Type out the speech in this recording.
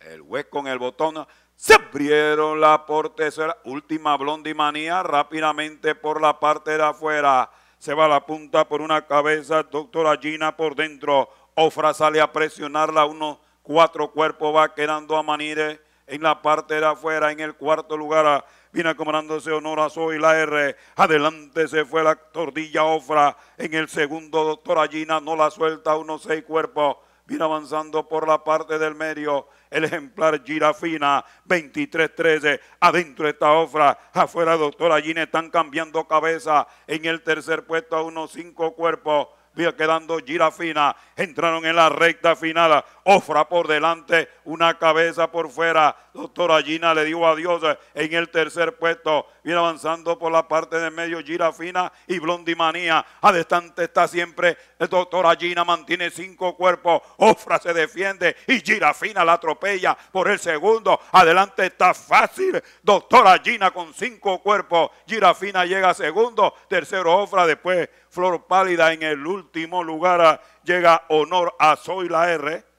el hueco con el botón, se abrieron la puertas. última blondimanía, rápidamente por la parte de afuera, se va la punta por una cabeza, doctora Gina por dentro, Ofra sale a presionarla, Uno cuatro cuerpos va quedando a Manire, en la parte de afuera, en el cuarto lugar, ah, viene acomodándose honor a la R. Adelante se fue la tordilla Ofra. En el segundo, doctora Gina no la suelta, unos seis cuerpos. Viene avanzando por la parte del medio. El ejemplar Girafina 23-13. Adentro está Ofra. Afuera, doctora Gina están cambiando cabeza. En el tercer puesto, unos cinco cuerpos quedando Girafina. Entraron en la recta final. Ofra por delante, una cabeza por fuera. Doctora Gina le dio adiós en el tercer puesto. Viene avanzando por la parte de medio Girafina y Blondimanía. Adestante está siempre el doctor mantiene cinco cuerpos. Ofra se defiende y Girafina la atropella por el segundo. Adelante está fácil. Doctora Gina con cinco cuerpos. Girafina llega segundo. Tercero Ofra. Después Flor Pálida en el último lugar. Ah, llega Honor a la R.